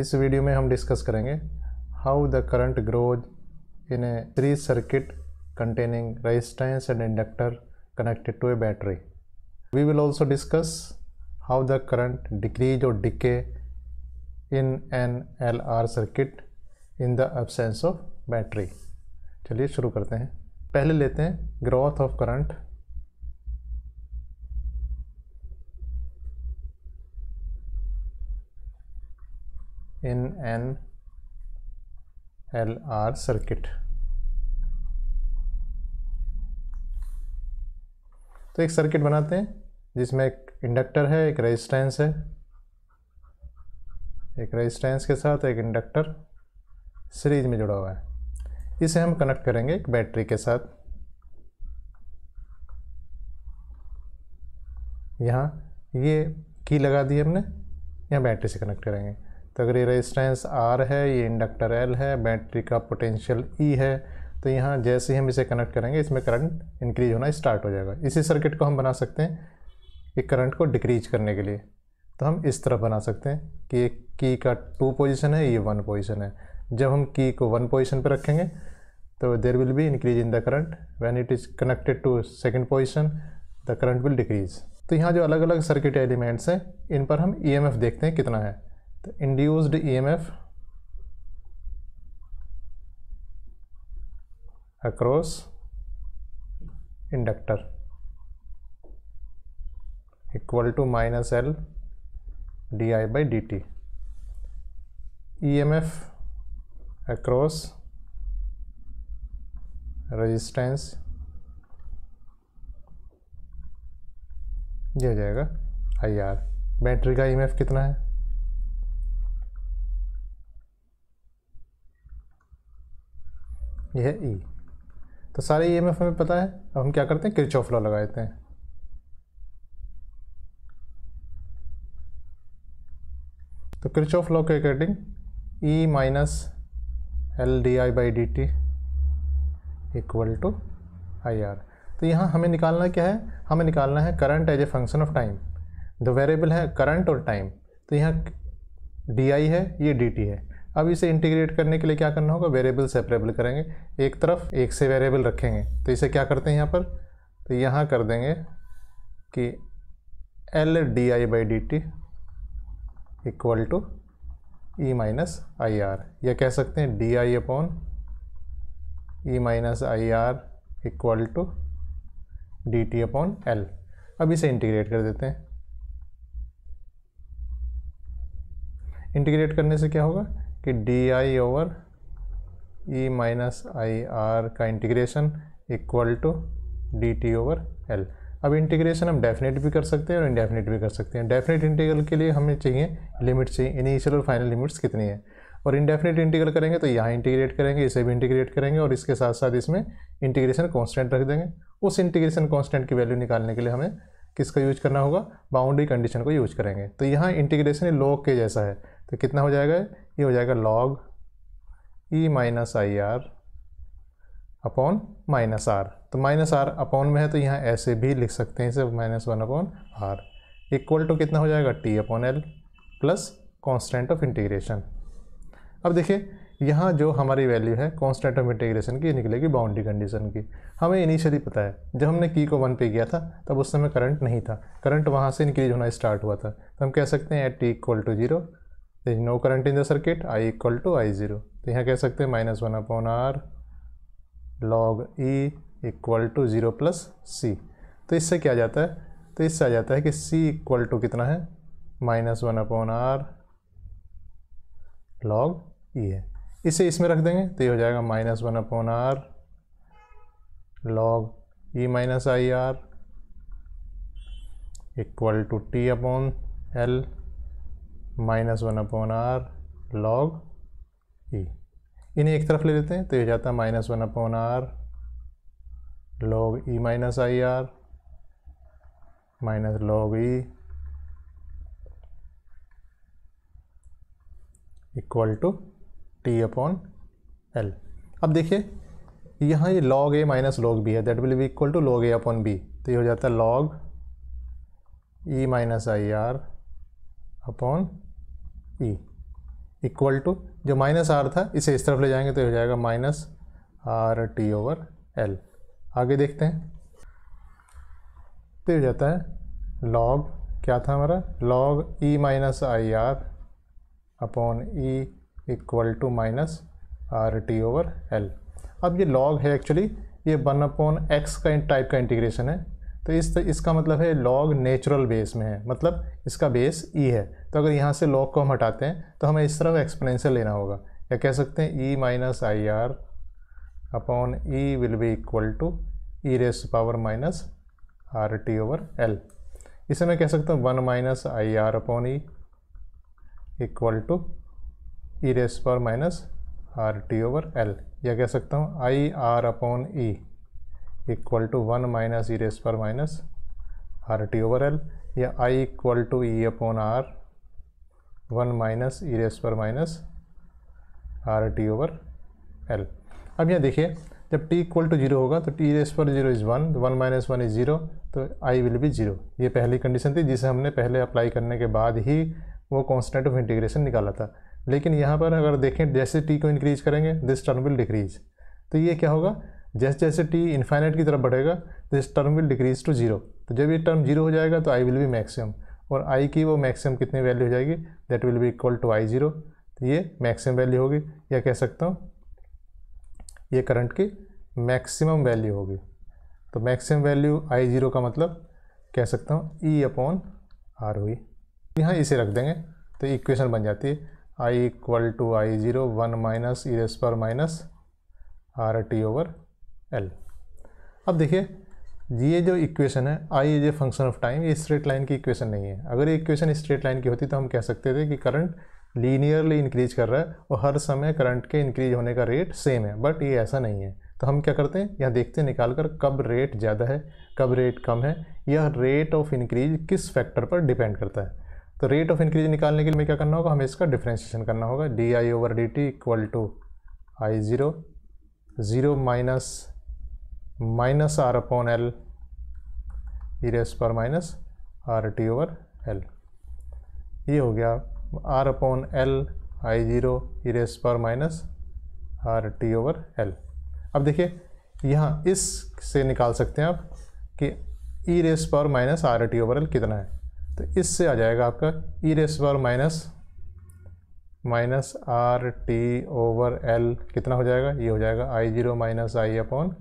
इस वीडियो में हम डिस्कस करेंगे how the current grows in a three circuit containing resistance and inductor connected to a battery we will also discuss how the current decreases और decay in an L R circuit in the absence of battery चलिए शुरू करते हैं पहले लेते हैं growth of current in an LR circuit. तो एक सर्किट बनाते हैं जिसमें एक इंडक्टर है एक रेजिस्टेंस है एक रेजिस्टेंस के साथ एक इंडक्टर सीरीज में जुड़ा हुआ है इसे हम कनेक्ट करेंगे एक बैटरी के साथ यहाँ ये की लगा दी हमने यहाँ बैटरी से कनेक्ट करेंगे तो अगर ये रेजिस्टेंस आर है ये इंडक्टर एल है बैटरी का पोटेंशियल ई e है तो यहाँ जैसे ही हम इसे कनेक्ट करेंगे इसमें करंट इंक्रीज होना स्टार्ट हो जाएगा इसी सर्किट को हम बना सकते हैं एक करंट को डिक्रीज करने के लिए तो हम इस तरह बना सकते हैं कि एक की का टू पोजीशन है ये वन पोजीशन है जब हम की को वन पोजीशन पर रखेंगे तो there will be increase in the current when it is connected to second position the current will decrease तो यहाँ जो अलग अलग सर्किट एलिमेंट्स हैं इन पर हम ई e देखते हैं कितना है तो induced EMF across inductor equal to minus L D I by D T E M F across resistance यह हो जाएगा आई आर बैटरी का ई एम एफ कितना है ये है ई e। तो सारे ई e हमें पता है अब हम क्या करते हैं क्रिच ऑफ लॉ लगा देते हैं तो क्रिच ऑफ लॉ के according E minus L D I by D T equal to I R तो यहाँ हमें निकालना क्या है हमें निकालना है current as a function of time the variable है करंट और टाइम तो यहाँ डी आई है ये डी टी है अब इसे इंटीग्रेट करने के लिए क्या करना होगा वेरिएबल सेपरेबल करेंगे एक तरफ एक से वेरिएबल रखेंगे तो इसे क्या करते हैं यहाँ पर तो यहाँ कर देंगे कि L D I by D T equal to E minus I R या कह सकते हैं D I upon E minus I R equal to D T upon L अब इसे इंटीग्रेट कर देते हैं इंटीग्रेट करने से क्या होगा कि D I over E minus I R का integration equal to D T over L अब इंटीग्रेशन हम डेफिनेट भी कर सकते हैं और इनडेफिनेट भी कर सकते हैं डेफिनेट इंटीग्रल के लिए हमें चाहिए लिमिट चाहिए इनिशियल और फाइनल लिमिट्स कितनी है और इनडेफिनेट इंटीग्रल करेंगे तो यहाँ इंटीग्रेट करेंगे इसे भी इंटीग्रेट करेंगे और इसके साथ साथ इसमें इंटीग्रेशन कॉन्स्टेंट रख देंगे उस इंटीग्रेशन कॉन्स्टेंट की वैल्यू निकालने के लिए हमें किसका यूज करना होगा बाउंड्री कंडीशन को यूज करेंगे तो यहाँ इंटीग्रेशन लॉग के जैसा है तो कितना हो जाएगा ये हो जाएगा log E minus I R upon minus R तो माइनस आर अपॉन में है तो यहाँ ऐसे भी लिख सकते हैं इसे minus one upon R equal to कितना हो जाएगा T upon L plus constant of integration अब देखिए यहाँ जो हमारी वैल्यू है कॉन्स्टेंट ऑफ इंटीग्रेशन की निकलेगी बाउंड्री कंडीशन की हमें इनिशियली पता है जब हमने की को वन पे किया था तब उस समय करंट नहीं था करंट वहाँ से इंक्रीज होना स्टार्ट हुआ था तो हम कह सकते हैं at T equal to zero there तो is no current in the circuit I equal to zero तो यहाँ कह सकते हैं minus one upon R log E equal to zero plus C तो इससे क्या जाता है तो इससे आ जाता है कि C इक्वल टू कितना है minus one upon R log E है इसे इसमें रख देंगे तो ये हो जाएगा minus one upon R log E minus I R equal to T upon L minus one upon R log E इन्हें एक तरफ ले लेते हैं तो ये जाता है minus one upon R log E minus I R minus log E equal to T upon L अब देखिए यहाँ ये log A minus log B है that will be equal to log A upon B तो ये हो जाता है log E e minus I R upon E e equal to जो माइनस आर था इसे इस तरफ ले जाएंगे तो हो जाएगा minus R T over L आगे देखते हैं तो हो जाता है लॉग क्या था हमारा log E minus I R upon E equal to minus R T over L अब ये लॉग है एक्चुअली ये वन अपॉन एक्स का टाइप का इंटीग्रेशन है तो इस इसका मतलब है लॉग नेचुरल बेस में है मतलब इसका बेस ई e है तो अगर यहाँ से लॉग को हम हटाते हैं तो हमें इस तरफ एक्सपोनेंशियल लेना होगा या कह सकते हैं E minus I R upon E will be equal to E raise power minus R T over L इसे मैं कह सकता हूँ one minus I R upon E equal to E raise power minus R T over L या कह सकता हूँ I R upon E equal to one minus E raise पर minus R T over L या I equal to E upon are one minus E raise पर minus R T over L अब यहाँ देखिए जब टी इक्वल टू जीरो होगा तो T raise power zero is one one minus one is zero तो I will B zero ये पहली कंडीशन थी जिसे हमने पहले अप्लाई करने के बाद ही वो कॉन्स्टेंट ऑफ इंटीग्रेशन निकाला था लेकिन यहाँ पर अगर देखें जैसे टी को इंक्रीज करेंगे दिस टर्म विल डिक्रीज तो ये क्या होगा जैसे जैसे टी इन्फाइनाइट की तरफ बढ़ेगा this term will decrease to zero तो जब ये टर्म जीरो हो जाएगा तो आई विल बी मैक्सिमम और आई की वो मैक्सिमम कितनी वैल्यू हो जाएगी that will be equal to I zero तो ये मैक्सिमम वैल्यू होगी या कह सकता हूँ ये करंट की मैक्सिमम वैल्यू होगी तो मैक्सिमम वैल्यू आई ज़ीरो का मतलब कह सकता हूँ ई अपॉन आर हुई यहाँ इसे रख देंगे तो इक्वेशन बन जाती है I equal to I zero one minus E raise पर minus R T over L अब देखिए ये जो इक्वेशन है I is a function of time ये स्ट्रेट लाइन की इक्वेशन नहीं है अगर ये इक्वेशन स्ट्रेट लाइन की होती तो हम कह सकते थे कि करंट लीनियरली इंक्रीज कर रहा है और हर समय करंट के इंक्रीज होने का रेट सेम है बट ये ऐसा नहीं है तो हम क्या करते हैं यह देखते हैं निकाल कर कब रेट ज़्यादा है कब रेट कम है यह रेट ऑफ इंक्रीज किस फैक्टर पर डिपेंड करता है तो रेट ऑफ इंक्रीज निकालने के लिए हमें क्या करना होगा हमें इसका डिफ्रेंशिएशन करना होगा D I over D T equal to I zero zero minus minus R upon L E raise पर minus R T over L ये हो गया R upon L I zero E raise पर minus R T over L अब देखिए यहाँ इस से निकाल सकते हैं आप कि ई रेस पर minus R T over L कितना है तो इससे आ जाएगा आपका ई रेस पर minus minus R T over L कितना हो जाएगा ये हो जाएगा I zero minus I upon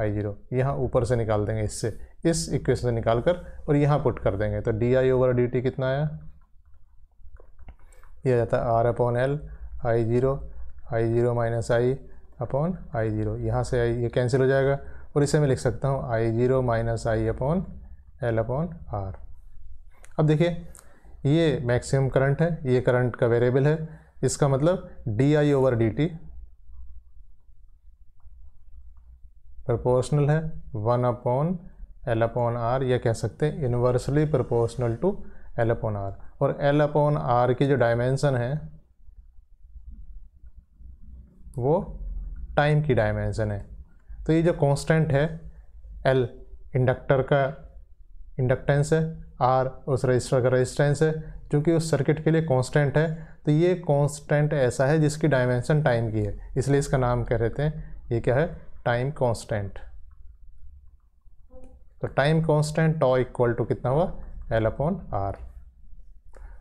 I zero यहाँ ऊपर से निकाल देंगे इससे इस इक्वेशन से निकाल कर और यहाँ पुट कर देंगे तो D I over D T कितना आया ये आ जाता है R upon L I zero I zero minus I upon I zero यहाँ से आई ये कैंसिल हो जाएगा और इसे मैं लिख सकता हूँ I zero minus I upon L upon R अब देखिए ये मैक्सिमम करंट है ये करंट का वेरिएबल है इसका मतलब D I over D T proportional है one upon L upon R या कह सकते हैं inversely proportional to L upon R और एल अपॉन आर की जो डायमेंशन है वो टाइम की डायमेंशन है तो ये जो कांस्टेंट है एल इंडक्टर का इंडक्टेंस है आर उस रजिस्टर का रजिस्टेंस है जो कि उस सर्किट के लिए कांस्टेंट है तो ये कांस्टेंट ऐसा है जिसकी डायमेंशन टाइम की है इसलिए इसका नाम कह रहे हैं ये क्या है टाइम कांस्टेंट तो time constant tau equal to कितना हुआ एल अपॉन आर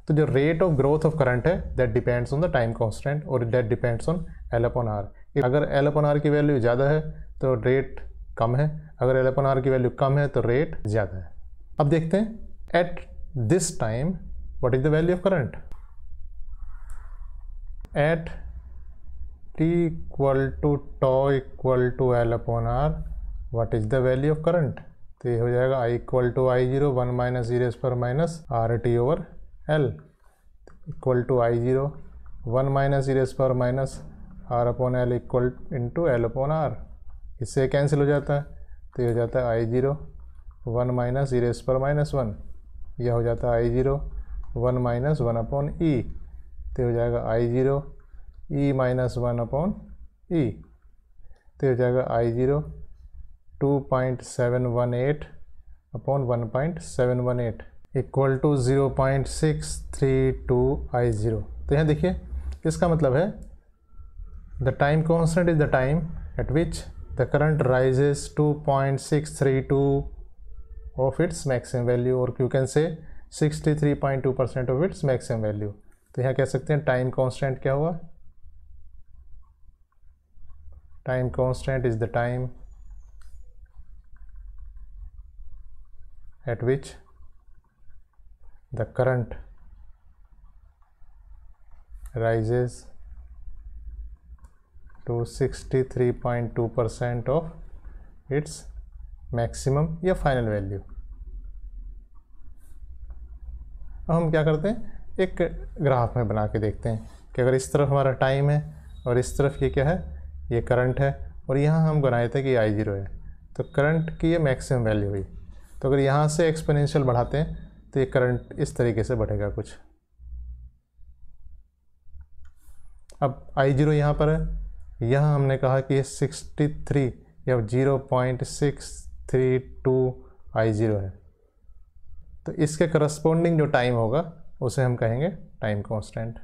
तो जो rate of growth of current है that depends on the time constant और that depends on L upon R अगर एल अपॉन आर की वैल्यू ज़्यादा है तो रेट कम है अगर एल अपॉन आर की वैल्यू कम है तो रेट ज़्यादा है अब देखते हैं at this time what is the value of current at T equal to tau equal to L upon R what is the value of current तो ये हो जाएगा I equal to I zero one minus E raise पर minus R T over L equal to I zero one minus E raise पर minus R upon L equal into L upon R इससे cancel हो जाता है तो ये हो जाता है I zero one minus E raise पर माइनस वन यह हो जाता है I zero one minus one upon E तो हो जाएगा I zero E minus one upon E तो हो जाएगा I zero two point seven one eight upon one point seven one eight equal to zero point six three two I zero तो यहाँ देखिए इसका मतलब है the time constant is the time at which the two point six three two of its maximum value और Q can say sixty three point two percent of its maximum value तो यहाँ कह सकते हैं टाइम कॉन्सटेंट क्या हुआ time constant is the time at which the current rises to 63.2 percent of its maximum या final value अब हम क्या करते हैं एक ग्राफ में बना के देखते हैं कि अगर इस तरफ हमारा टाइम है और इस तरफ ये क्या है ये करंट है और यहाँ हम बनाए थे कि आई ज़ीरो है तो करंट की ये मैक्सिमम वैल्यू हुई तो अगर यहाँ से एक्सपोनेंशियल बढ़ाते हैं तो ये करंट इस तरीके से बढ़ेगा कुछ अब आई जीरो यहाँ पर है यहाँ हमने कहा कि ये सिक्सटी थ्री या zero point six three two I zero है तो इसके करस्पोंडिंग जो टाइम होगा उसे हम कहेंगे टाइम कॉन्स्टेंट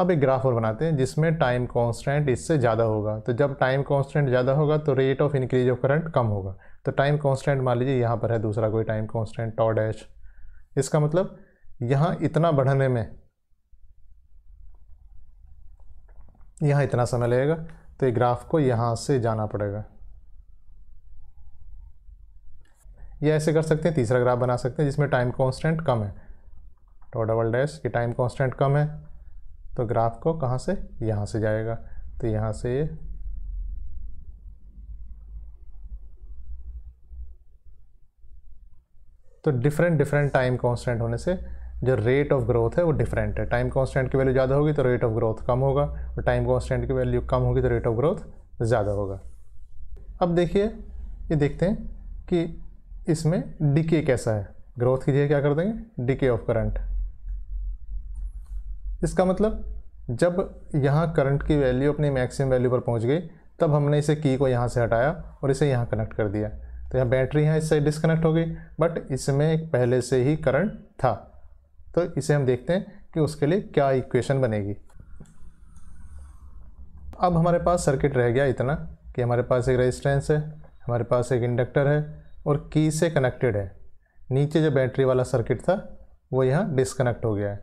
अब एक ग्राफ और बनाते हैं जिसमें टाइम कॉन्स्टेंट इससे ज़्यादा होगा तो जब टाइम कॉन्स्टेंट ज़्यादा होगा तो rate of increase of current कम होगा तो टाइम कॉन्स्टेंट मान लीजिए यहाँ पर है दूसरा कोई टाइम कॉन्स्टेंट टॉ डैश इसका मतलब यहाँ इतना बढ़ने में यहाँ इतना समय लगेगा तो ये ग्राफ को यहाँ से जाना पड़ेगा या ऐसे कर सकते हैं तीसरा ग्राफ बना सकते हैं जिसमें टाइम कॉन्स्टेंट कम है टॉ डबल डैश कि टाइम कॉन्स्टेंट कम है तो ग्राफ को कहाँ से यहाँ से जाएगा तो यहाँ से ये तो डिफरेंट डिफरेंट टाइम कांस्टेंट होने से जो रेट ऑफ ग्रोथ है वो डिफरेंट है टाइम कांस्टेंट की वैल्यू ज़्यादा होगी तो रेट ऑफ ग्रोथ कम होगा और टाइम कांस्टेंट की वैल्यू कम होगी तो रेट ऑफ ग्रोथ ज़्यादा होगा अब देखिए ये देखते हैं कि इसमें डिके कैसा है ग्रोथ की जगह क्या कर देंगे डिके ऑफ करंट इसका मतलब जब यहाँ करंट की वैल्यू अपनी मैक्सिमम वैल्यू पर पहुँच गई तब हमने इसे की को यहाँ से हटाया और इसे यहाँ कनेक्ट कर दिया तो यहाँ बैटरी यहाँ इससे डिसकनेक्ट हो गई बट इसमें पहले से ही करंट था तो इसे हम देखते हैं कि उसके लिए क्या इक्वेशन बनेगी अब हमारे पास सर्किट रह गया इतना कि हमारे पास एक रेजिस्टेंस है हमारे पास एक इंडक्टर है और की से कनेक्टेड है नीचे जो बैटरी वाला सर्किट था वो यहाँ डिसकनेक्ट हो गया है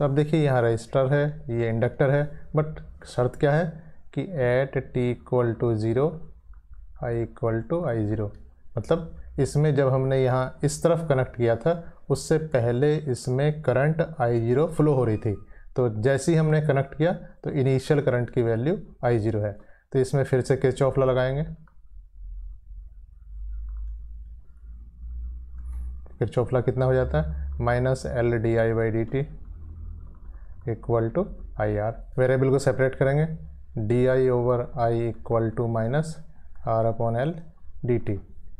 तो अब देखिए यहाँ रजिस्टर है ये इंडक्टर है बट शर्त क्या है कि at T equal to zero I equal to I zero मतलब इसमें जब हमने यहाँ इस तरफ कनेक्ट किया था उससे पहले इसमें करंट आई ज़ीरो फ्लो हो रही थी तो जैसे ही हमने कनेक्ट किया तो इनिशियल करंट की वैल्यू आई ज़ीरो है तो इसमें फिर से किच ऑफ लगाएंगे किरचोफला कितना हो जाता है minus L D I by D T equal to I R variable को सेपरेट करेंगे d I over I equal to minus R upon L d t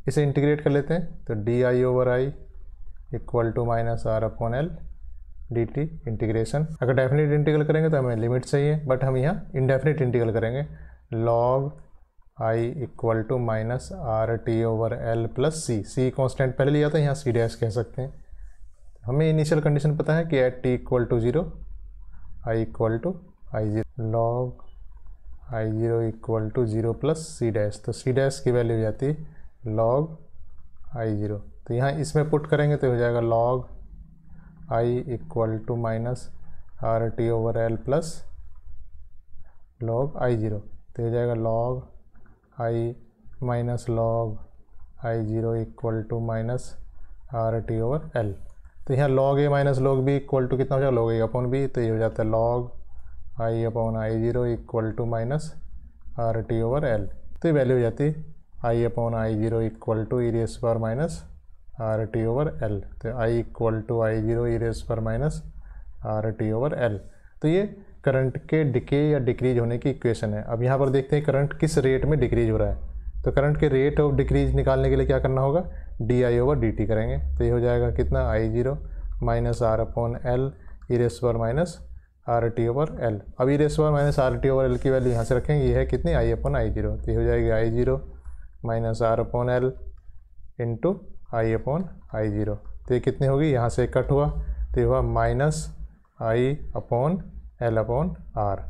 इसे इंटीग्रेट कर लेते हैं तो D I over I equal to minus R upon L d t integration अगर definite integral करेंगे तो हमें लिमिट चाहिए बट हम यहाँ इनडेफिनेट इंटीग्रल करेंगे log I equal to minus R T over L plus C C constant पहले लिया था यहाँ सी डैश कह सकते हैं हमें इनिशियल कंडीशन पता है कि at T equal to zero i equal to i0 log i0 equal to zero plus C dash तो सी डैश की वैल्यू जाती है लॉग आई जीरो तो यहाँ इसमें पुट करेंगे तो हो जाएगा log I equal to minus R T over L plus log I zero तो हो जाएगा log I minus log I zero equal to minus R T over L तो यहाँ log A minus log B equal to कितना हो जाएगा log A upon B तो ये हो जाता है log I upon I zero equal to minus R T over L तो ये वैल्यू हो जाती है I upon I zero equal to E raise पर minus R T over L तो I equal to I zero e raise पर minus R T over L तो ये करंट के डिके या डिक्रीज होने की इक्वेशन है अब यहाँ पर देखते हैं करंट किस रेट में डिक्रीज हो रहा है तो करंट के रेट ऑफ डिक्रीज निकालने के लिए क्या करना होगा D I over D t करेंगे तो ये हो जाएगा कितना I zero minus R upon L e raise power minus R T over L अब e raise power minus R T over L की वैल्यू यहाँ से रखेंगे ये है कितनी आई अपॉन आई जीरो तो ये हो जाएगी I zero minus R upon L into I upon I zero तो ये कितनी होगी यहाँ से कट हुआ तो ये हुआ minus I upon L upon R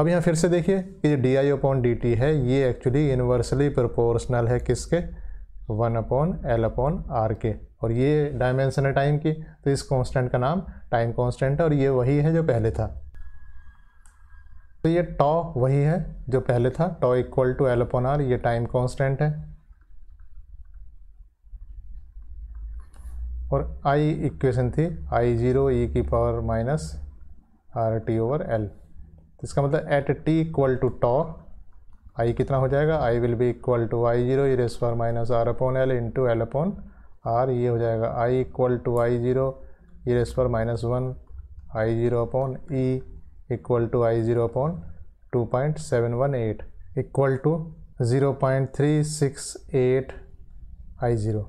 अब यहाँ फिर से देखिए कि जो d I upon d t है ये एक्चुअली इन्वर्सली प्रोपोर्शनल है किसके one upon L upon R के और ये डायमेंशन है टाइम की तो इस कांस्टेंट का नाम टाइम कांस्टेंट है और ये वही है जो पहले था तो ये टॉ वही है जो पहले था tau equal to L upon R ये टाइम कांस्टेंट है और आई इक्वेशन थी आई ज़ीरो ई की power minus R T over L इसका मतलब at T equal to tau I कितना हो जाएगा I will be equal to I zero e raise minus R upon L into L upon R ये हो जाएगा I equal to I zero e raise minus one I zero upon E equal to I zero upon two point seven one eight equal to zero point three six eight I zero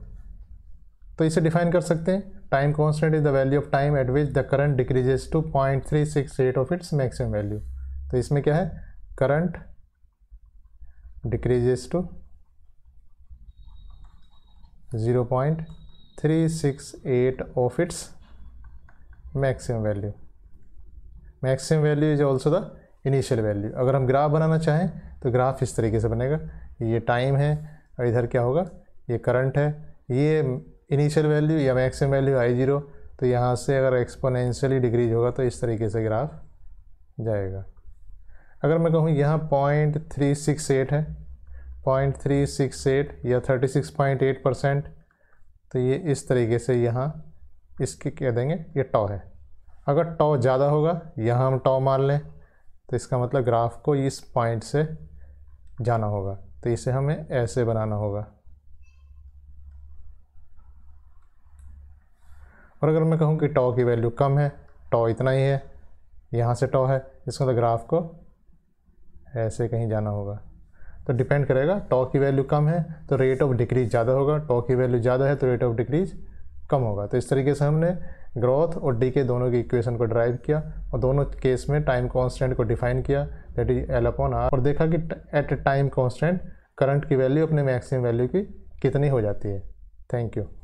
तो इसे define कर सकते हैं time constant is the value of time at which the current decreases to point three six eight of its maximum value तो इसमें क्या है current decreases to zero point three six eight of its maximum value maximum value is also the initial value अगर हम graph बनाना चाहें तो graph इस तरीके से बनेगा ये टाइम है और इधर क्या होगा ये करंट है ये इनिशियल वैल्यू या मैक्सिमम वैल्यू आई जीरो तो यहाँ से अगर एक्सपोनेंशियली डिक्रीज होगा तो इस तरीके से ग्राफ जाएगा अगर मैं कहूँ यहाँ पॉइंट थ्री सिक्स एट है पॉइंट थ्री सिक्स एट या thirty six point eight percent तो ये इस तरीके से यहाँ इसके कह देंगे ये टॉ है अगर टॉ ज़्यादा होगा यहाँ हम टॉ मान लें तो इसका मतलब ग्राफ को इस पॉइंट से जाना होगा तो इसे हमें ऐसे बनाना होगा और अगर मैं कहूँ कि टॉ की वैल्यू कम है टॉ इतना ही है यहाँ से टॉ है इसका तो मतलब ग्राफ को ऐसे कहीं जाना होगा तो डिपेंड करेगा टॉ की वैल्यू कम है तो रेट ऑफ डिक्रीज ज़्यादा होगा टॉ की वैल्यू ज़्यादा है तो रेट ऑफ डिक्रीज कम होगा तो इस तरीके से हमने ग्रोथ और डी के दोनों की इक्वेशन को ड्राइव किया और दोनों केस में टाइम कॉन्स्टेंट को डिफाइन किया that is L upon R और देखा कि at a time constant current की वैल्यू अपने मैक्सिमम वैल्यू की कितनी हो जाती है थैंक यू